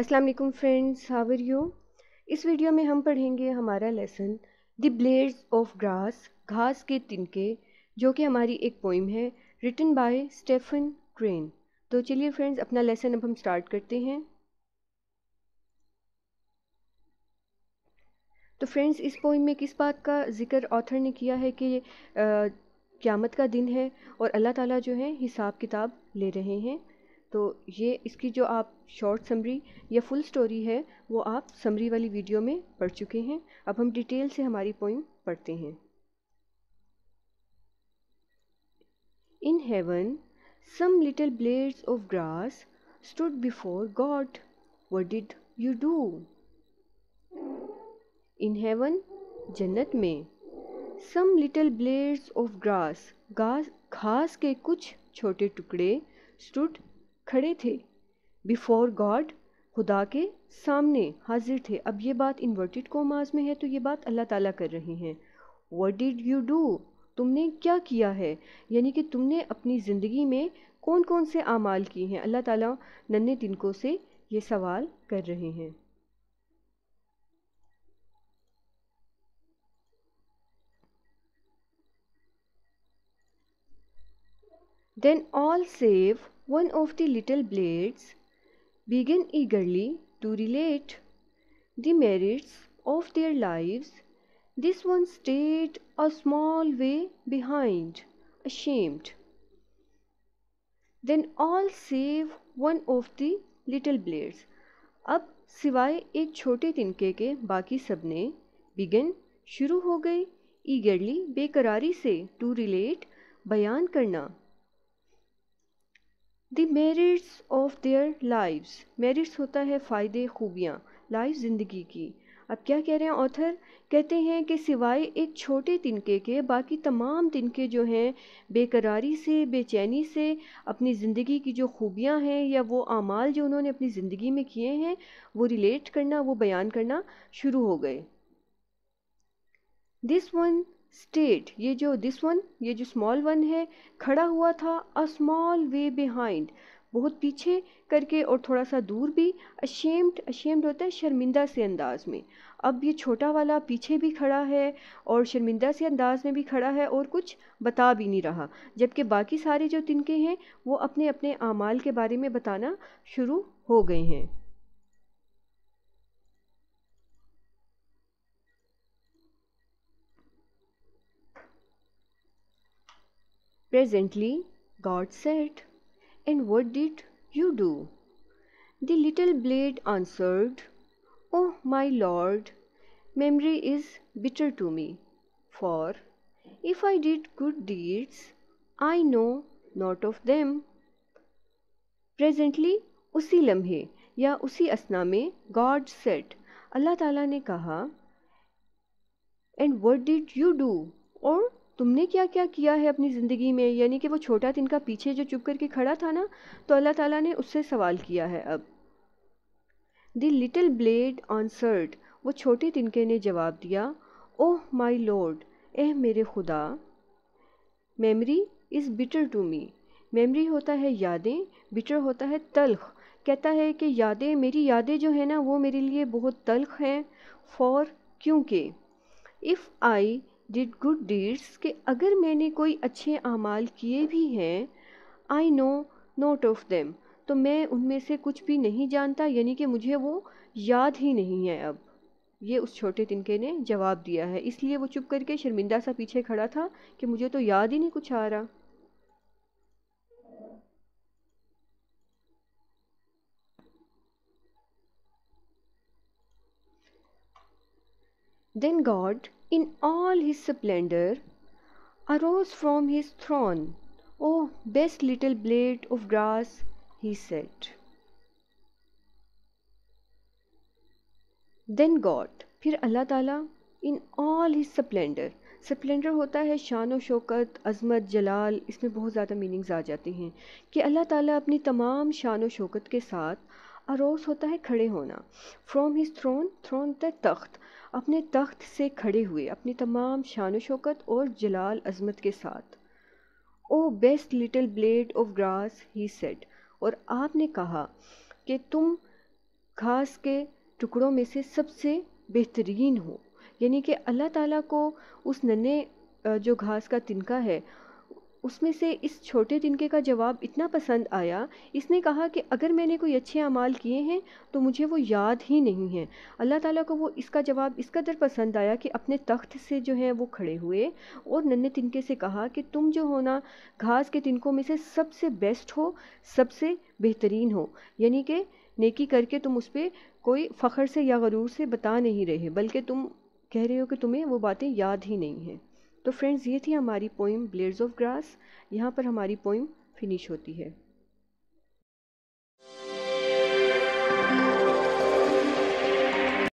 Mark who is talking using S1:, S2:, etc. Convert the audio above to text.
S1: अस्सलाम वालेकुम friends how are you इस वीडियो में हम पढ़ेंगे हमारा lesson the blades of grass घास के तिनके जो कि हमारी एक पोइम है रिटन बाय स्टेफन क्रेन तो चलिए फ्रेंड्स अपना लेसन अब हम स्टार्ट करते हैं तो फ्रेंड्स इस पोइम में किस बात का जिक्र ऑथर ने किया है कि आ, क्यामत का दिन है और अल्लाह ताला जो है हिसाब किताब ले रहे हैं तो ये इसकी जो आप शॉर्ट समरी या फुल स्टोरी है वो आप समरी वाली वीडियो में पढ़ चुके हैं अब हम डिटेल से हमारी पोइम पढ़ते हैं in heaven some little blades of grass stood before God what did you do in heaven जन्नत में some little blades of grass घास घास के कुछ छोटे टुकड़े स्टूड खड़े थे बिफोर गॉड खुदा के सामने हाजिर थे अब ये बात इन्वर्टेड कोमाज में है तो ये बात अल्लाह ताला कर रहे हैं वट डिड यू डू तुमने क्या किया है यानी कि तुमने अपनी ज़िंदगी में कौन कौन से अमाल किए हैं अल्लाह ताला नन्हे तिनकों से ये सवाल कर रहे हैं then all save one of the little blades began eagerly to relate the merits of their lives. This one stayed a small way behind, ashamed. Then all save one of the little blades. अब सिवाय एक छोटे तिनके के बाकी सबने begin शुरू हो गई ईगरली बेकरारी से टू रिलेट बयान करना the merits of their lives merits होता है फ़ायदे खूबियाँ लाइफ ज़िंदगी की अब क्या कह रहे हैं ऑथर कहते हैं कि सिवाय एक छोटे तिनके के बाकी तमाम तिनके जो हैं बेकरारी से बेचैनी से अपनी ज़िंदगी की जो खूबियाँ हैं या वो आमाल जो उन्होंने अपनी ज़िंदगी में किए हैं वो रिलेट करना वो बयान करना शुरू हो गए दिस वन स्टेट ये जो दिस वन ये जो स्मॉल वन है खड़ा हुआ था अ स्मॉल वे बिहाइंड बहुत पीछे करके और थोड़ा सा दूर भी अशेम्ड अशेम्ड होता है शर्मिंदा से अंदाज में अब ये छोटा वाला पीछे भी खड़ा है और शर्मिंदा से अंदाज में भी खड़ा है और कुछ बता भी नहीं रहा जबकि बाकी सारे जो तिनके हैं वो अपने अपने आमाल के बारे में बताना शुरू हो गए हैं Presently God said, And what did you do? The little blade answered, Oh, my Lord, memory is bitter to me, for if I did good deeds, I know not of them. Presently, उसी लम्हे या उसी असना में God set अल्लाह ताला ने कहा and what did you do और तुमने क्या क्या किया है अपनी ज़िंदगी में यानी कि वो छोटा तिनका पीछे जो चुप करके खड़ा था ना तो अल्लाह ताला ने उससे सवाल किया है अब द लिटिल ब्लेड सर्ट वो छोटे तिनके ने जवाब दिया ओह माई लॉर्ड एह मेरे खुदा memory is bitter to me memory होता है यादें बिटर होता है तलख कहता है कि यादें मेरी यादें जो है ना वो मेरे लिए बहुत तलख हैं फॉर क्योंकि if I did good deeds कि अगर मैंने कोई अच्छे अमाल किए भी हैं I know not of them तो मैं उनमें से कुछ भी नहीं जानता यानी कि मुझे वो याद ही नहीं है अब ये उस छोटे तिनके ने जवाब दिया है इसलिए वो चुप करके शर्मिंदा सा पीछे खड़ा था कि मुझे तो याद ही नहीं कुछ आ रहा then God in all his splendor, arose from his throne. Oh, best little blade of grass, he said. then god phir allah taala in all his splendor splendour होता है शान व शौकत अजमत जलाल इसमें बहुत ज़्यादा मीनिंग्स आ जाते हैं कि अल्लाह ताला अपनी तमाम शान व शौकत के साथ अरोस होता है खड़े होना from his throne throne the तख्त अपने तख्त से खड़े हुए अपनी तमाम शान शौकत और जलाल अजमत के साथ O best little blade of grass he said और आपने कहा कि तुम घास के टुकड़ों में से सबसे बेहतरीन हो यानी कि अल्लाह ताला को उस नन्हे जो घास का तिनका है उसमें से इस छोटे तिनके का जवाब इतना पसंद आया इसने कहा कि अगर मैंने कोई अच्छे अमाल किए हैं तो मुझे वो याद ही नहीं है अल्लाह ताला को वो इसका जवाब इस कदर पसंद आया कि अपने तख्त से जो है वो खड़े हुए और नन्हे तिनके से कहा कि तुम जो हो ना घास के तिनकों में से सबसे बेस्ट हो सबसे बेहतरीन हो यानी कि नेकी करके तुम उस पर कोई फ़ख्र से या गरूर से बता नहीं रहे बल्कि तुम कह रहे हो कि तुम्हें वो बातें याद ही नहीं हैं तो फ्रेंड्स ये थी हमारी पोइम ब्लेड्स ऑफ ग्रास यहाँ पर हमारी पोइम फिनिश होती है